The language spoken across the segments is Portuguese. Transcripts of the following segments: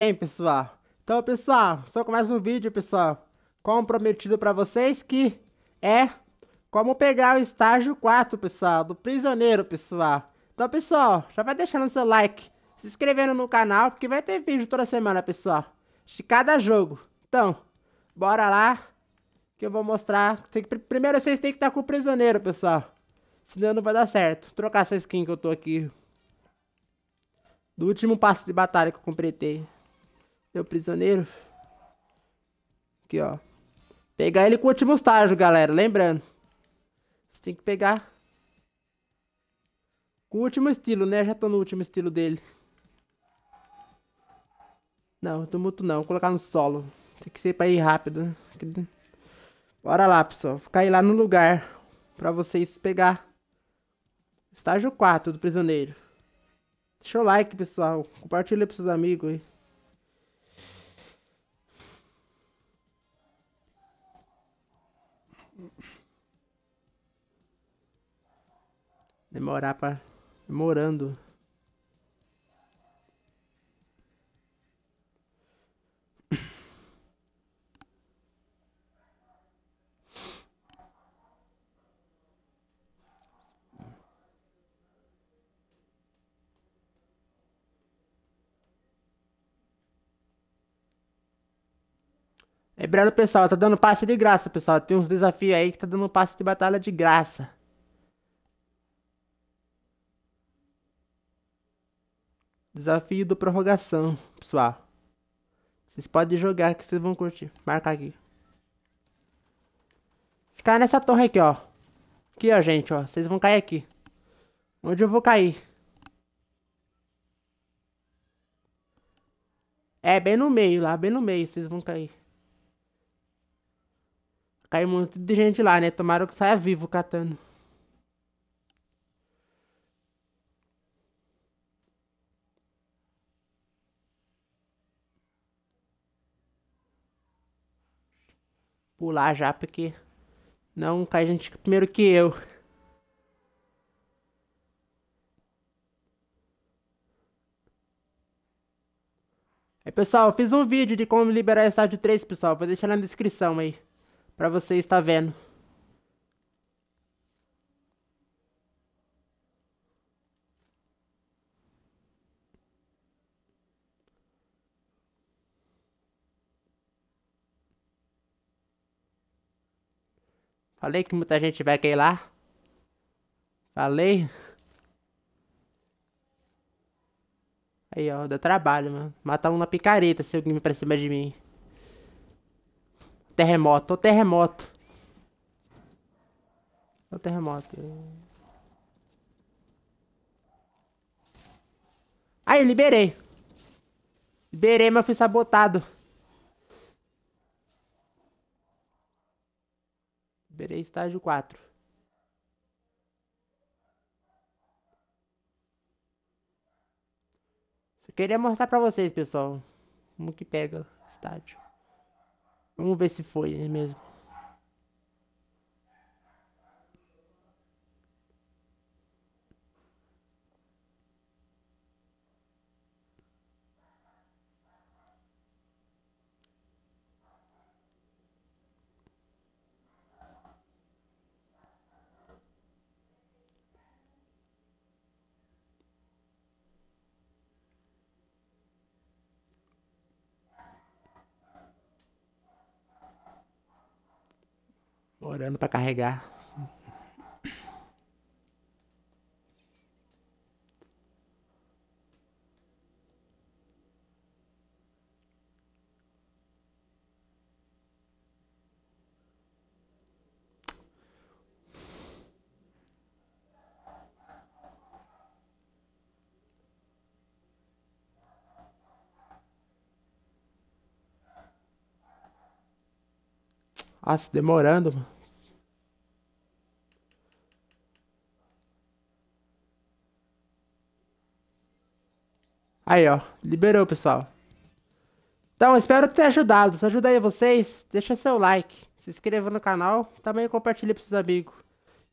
Bem, pessoal. Então, pessoal, só com mais um vídeo, pessoal. comprometido pra para vocês que é como pegar o estágio 4, pessoal, do prisioneiro, pessoal. Então, pessoal, já vai deixando seu like, se inscrevendo no canal, porque vai ter vídeo toda semana, pessoal, de cada jogo. Então, bora lá, que eu vou mostrar. Primeiro vocês têm que estar com o prisioneiro, pessoal. Senão não vai dar certo. Vou trocar essa skin que eu tô aqui. Do último passo de batalha que eu completei. Seu prisioneiro. Aqui, ó. Pegar ele com o último estágio, galera. Lembrando. Você tem que pegar... Com o último estilo, né? Já tô no último estilo dele. Não, tumulto não. Vou colocar no solo. Tem que ser pra ir rápido. Né? Bora lá, pessoal. Ficar lá no lugar. Pra vocês pegar. Estágio 4 do prisioneiro. Deixa o like, pessoal. Compartilha pros seus amigos aí. Demorar pra. Demorando. Lembrando, é pessoal, tá dando passe de graça, pessoal. Tem uns desafios aí que tá dando passe de batalha de graça. Desafio do prorrogação, pessoal. Vocês podem jogar que vocês vão curtir. Marca aqui. Ficar nessa torre aqui, ó. Aqui, ó, gente, ó. Vocês vão cair aqui. Onde eu vou cair? É, bem no meio lá, bem no meio. Vocês vão cair. Caiu um monte de gente lá, né? Tomara que saia vivo catando. pular já, porque não cai gente primeiro que eu. Aí, pessoal, eu fiz um vídeo de como liberar estádio 3, pessoal. Vou deixar na descrição aí, pra você estar vendo. Falei que muita gente vai cair lá. Falei. Aí, ó, dá trabalho, mano. Matar um na picareta se alguém vir pra cima de mim. Terremoto, ô terremoto. Ô terremoto. Aí, liberei. Liberei, mas fui sabotado. Liberei estágio 4. Só queria mostrar pra vocês, pessoal. Como que pega estágio. Vamos ver se foi mesmo. Orando para carregar. Ah, se demorando, mano. Aí, ó. Liberou, pessoal. Então, espero ter ajudado. Se aí vocês, deixa seu like. Se inscreva no canal. Também compartilhe pros seus amigos.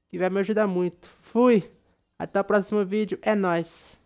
Que vai me ajudar muito. Fui. Até o próximo vídeo. É nóis.